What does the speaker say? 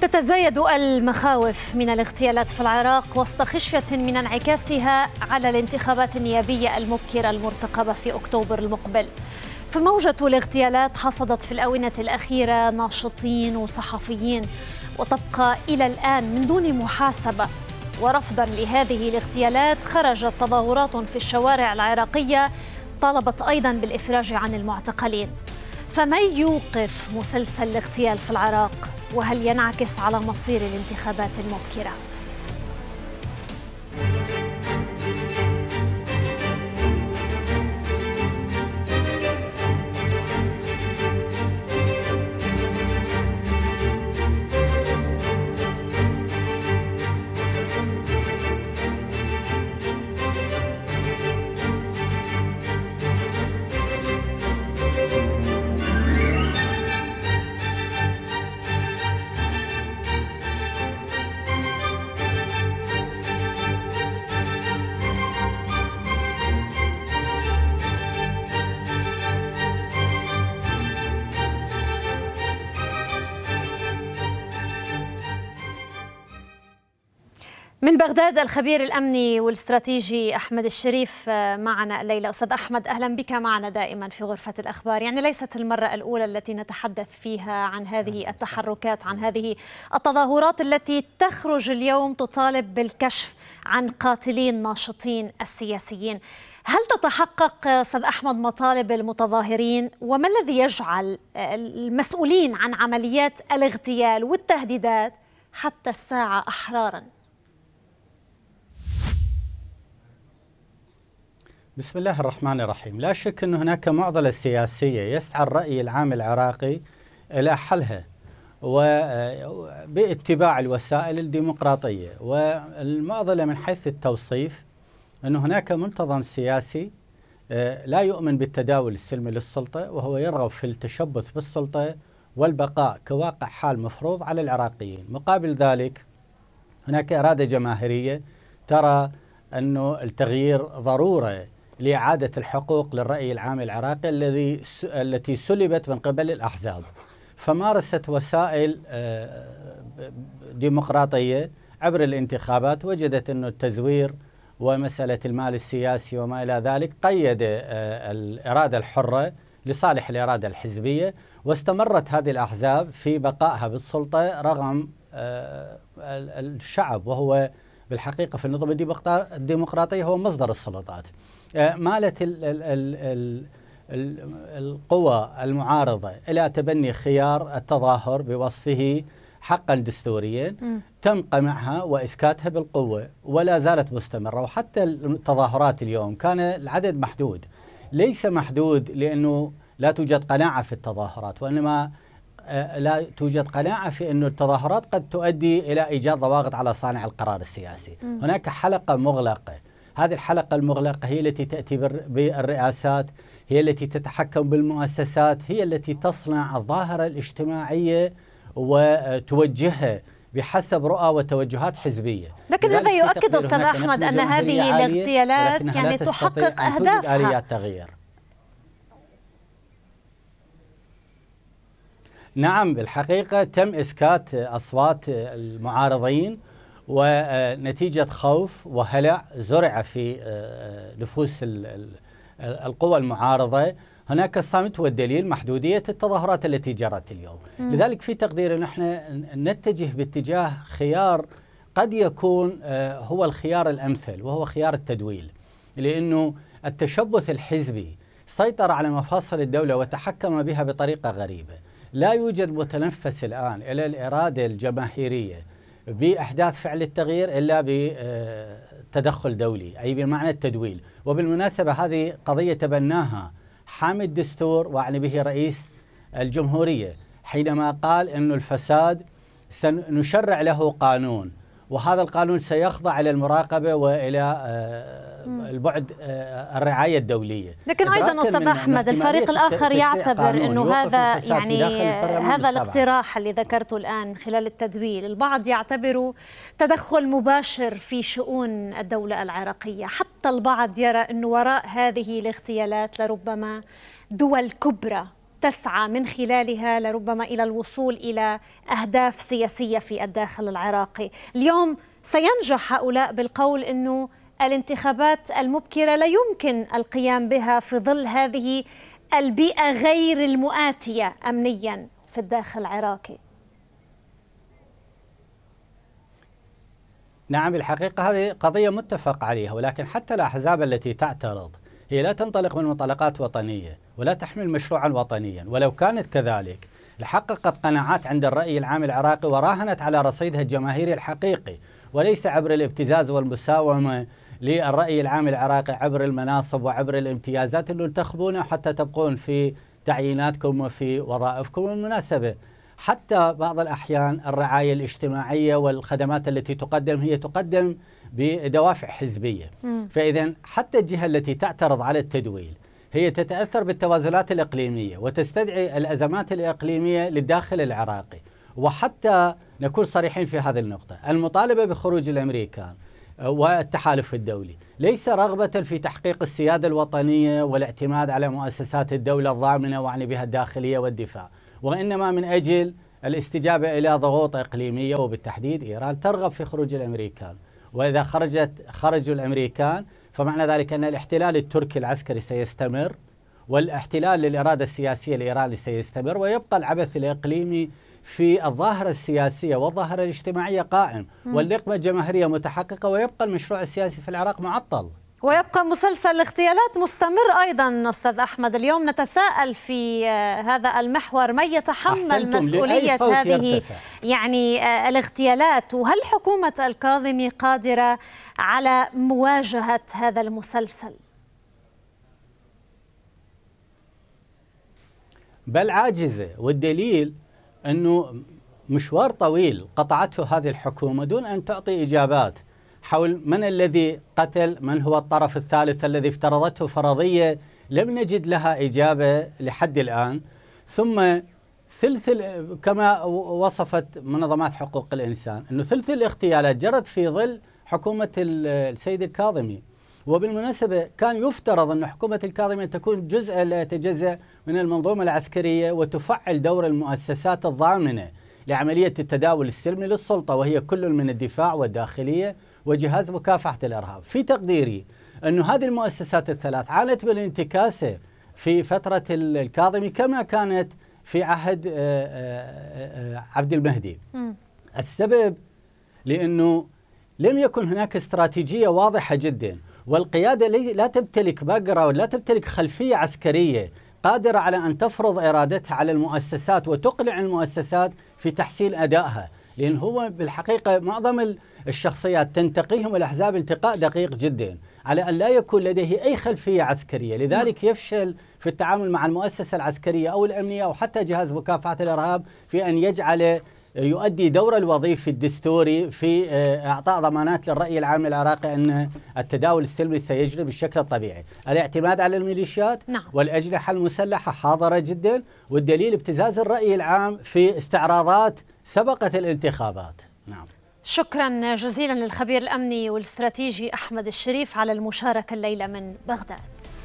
تتزايد المخاوف من الاغتيالات في العراق وسط خشيه من انعكاسها على الانتخابات النيابيه المبكره المرتقبه في اكتوبر المقبل. فموجه الاغتيالات حصدت في الاونه الاخيره ناشطين وصحفيين وتبقى الى الان من دون محاسبه ورفضا لهذه الاغتيالات خرجت تظاهرات في الشوارع العراقيه طالبت ايضا بالافراج عن المعتقلين. فمن يوقف مسلسل الاغتيال في العراق؟ وهل ينعكس على مصير الانتخابات المبكره من بغداد الخبير الامني والاستراتيجي احمد الشريف آه، معنا الليله استاذ احمد اهلا بك معنا دائما في غرفه الاخبار يعني ليست المره الاولى التي نتحدث فيها عن هذه التحركات عن هذه التظاهرات التي تخرج اليوم تطالب بالكشف عن قاتلي الناشطين السياسيين هل تتحقق آه، استاذ احمد مطالب المتظاهرين وما الذي يجعل آه، المسؤولين عن عمليات الاغتيال والتهديدات حتى الساعه احرارا بسم الله الرحمن الرحيم لا شك أن هناك معضلة سياسية يسعى الرأي العام العراقي إلى حلها باتباع الوسائل الديمقراطية والمعضلة من حيث التوصيف أن هناك منتظم سياسي آه، لا يؤمن بالتداول السلمي للسلطة وهو يرغب في التشبث بالسلطة والبقاء كواقع حال مفروض على العراقيين مقابل ذلك هناك إرادة جماهيرية ترى أن التغيير ضرورة لإعادة الحقوق للرأي العام العراقي الذي التي سلبت من قبل الأحزاب فمارست وسائل آه، ديمقراطية عبر الانتخابات وجدت أن التزوير ومسألة المال السياسي وما إلى ذلك قيد آه، الإرادة الحرة لصالح الإرادة الحزبية واستمرت هذه الأحزاب في بقائها بالسلطة رغم آه، الشعب وهو بالحقيقة في النظم الديمقراطية هو مصدر السلطات آه، مالت الـ الـ الـ الـ القوى المعارضة إلى تبني خيار التظاهر بوصفه حقا دستوريا تم قمعها وإسكاتها بالقوة ولا زالت مستمرة وحتى التظاهرات اليوم كان العدد محدود ليس محدود لأنه لا توجد قناعة في التظاهرات وإنما آه، لا توجد قناعة في أن التظاهرات قد تؤدي إلى إيجاد ضواغط على صانع القرار السياسي هناك حلقة مغلقة هذه الحلقة المغلقة هي التي تأتي بالرئاسات هي التي تتحكم بالمؤسسات هي التي تصنع الظاهرة الاجتماعية وتوجهها بحسب رؤى وتوجهات حزبيه. لكن هذا يؤكد استاذ احمد ان هذه الاغتيالات يعني تحقق اهدافها. اليات تغيير. نعم بالحقيقه تم اسكات اصوات المعارضين ونتيجة خوف وهلع زرع في آه، آه، نفوس القوى المعارضة هناك الصمت والدليل محدودية التظاهرات التي جرت اليوم م. لذلك في تقديري نحن نتجه باتجاه خيار قد يكون آه، هو الخيار الأمثل وهو خيار التدويل لأنه التشبث الحزبي سيطر على مفاصل الدولة وتحكم بها بطريقة غريبة لا يوجد متنفس الآن إلى الإرادة الجماهيرية باحداث فعل التغيير الا بتدخل دولي اي بمعنى التدويل وبالمناسبه هذه قضيه تبناها حامي الدستور واعني به رئيس الجمهوريه حينما قال انه الفساد سنشرع له قانون وهذا القانون سيخضع الى المراقبه والى آه، البعد آه، الرعايه الدوليه لكن ايضا استاذ احمد الفريق الاخر يعتبر انه هذا يعني هذا الاقتراح اللي ذكرته الان خلال التدويل البعض يعتبره تدخل مباشر في شؤون الدوله العراقيه حتى البعض يرى انه وراء هذه الاغتيالات لربما دول كبرى تسعى من خلالها لربما الى الوصول الى اهداف سياسيه في الداخل العراقي، اليوم سينجح هؤلاء بالقول انه الانتخابات المبكرة لا يمكن القيام بها في ظل هذه البيئة غير المؤاتية أمنيا في الداخل العراقي نعم الحقيقة هذه قضية متفق عليها ولكن حتى الأحزاب التي تعترض هي لا تنطلق من منطلقات وطنية ولا تحمل مشروعا وطنيا ولو كانت كذلك لحققت قناعات عند الرأي العام العراقي وراهنت على رصيدها الجماهيري الحقيقي وليس عبر الابتزاز والمساومة للرأي العام العراقي عبر المناصب وعبر الامتيازات اللي تنتخبونها حتى تبقون في تعييناتكم وفي وظائفكم المناسبة حتى بعض الأحيان الرعاية الاجتماعية والخدمات التي تقدم هي تقدم بدوافع حزبية فإذا حتى الجهة التي تعترض على التدويل هي تتأثر بالتوازلات الإقليمية وتستدعي الأزمات الإقليمية للداخل العراقي وحتى نكون صريحين في هذه النقطة المطالبة بخروج الأمريكان والتحالف الدولي ليس رغبة في تحقيق السيادة الوطنية والاعتماد على مؤسسات الدولة الضامنة وأعني بها الداخلية والدفاع وإنما من أجل الاستجابة إلى ضغوط إقليمية وبالتحديد إيران ترغب في خروج الأمريكان وإذا خرجت خرجوا الأمريكان فمعنى ذلك أن الاحتلال التركي العسكري سيستمر والاحتلال للإرادة السياسية الإيراني سيستمر ويبقى العبث الإقليمي في الظاهرة السياسية والظاهرة الاجتماعية قائم واللقمة الجماهيرية متحققة ويبقى المشروع السياسي في العراق معطل ويبقى مسلسل الاغتيالات مستمر ايضا استاذ احمد اليوم نتساءل في آه، هذا المحور من يتحمل مسؤوليه هذه يرتفع. يعني آه، الاغتيالات وهل حكومه الكاظمي قادره على مواجهه هذا المسلسل بل عاجزه والدليل أنه مشوار طويل قطعته هذه الحكومة دون أن تعطي إجابات حول من الذي قتل من هو الطرف الثالث الذي افترضته فرضية لم نجد لها إجابة لحد الآن ثم ثلث كما وصفت منظمات حقوق الإنسان أنه ثلث الاغتيالات جرت في ظل حكومة السيد الكاظمي وبالمناسبة كان يفترض أن حكومة الكاظمي تكون جزء لا يتجزأ من المنظومة العسكرية وتفعل دور المؤسسات الضامنة لعملية التداول السلمي للسلطة وهي كل من الدفاع والداخلية وجهاز مكافحة الإرهاب في تقديري أن هذه المؤسسات الثلاث عانت بالانتكاسة في فترة الكاظمي كما كانت في عهد آه، آه، آه، عبد المهدي السبب لأنه لم يكن هناك استراتيجية واضحة جدا والقيادة لا تمتلك باك لا تمتلك خلفية عسكرية قادرة على أن تفرض إرادتها على المؤسسات وتقنع المؤسسات في تحسين أدائها لأن هو بالحقيقة معظم الشخصيات تنتقيهم الأحزاب التقاء دقيق جدا على أن لا يكون لديه أي خلفية عسكرية لذلك نعم. يفشل في التعامل مع المؤسسة العسكرية أو الأمنية أو حتى جهاز مكافحة الإرهاب في أن يجعل يؤدي دور الوظيفي الدستوري في آه، اعطاء ضمانات للراي العام العراقي ان التداول السلمي سيجري بالشكل الطبيعي، الاعتماد على الميليشيات نعم. والاجنحه المسلحه حاضره جدا والدليل ابتزاز الراي العام في استعراضات سبقت الانتخابات. نعم. شكرا جزيلا للخبير الامني والاستراتيجي احمد الشريف على المشاركه الليله من بغداد.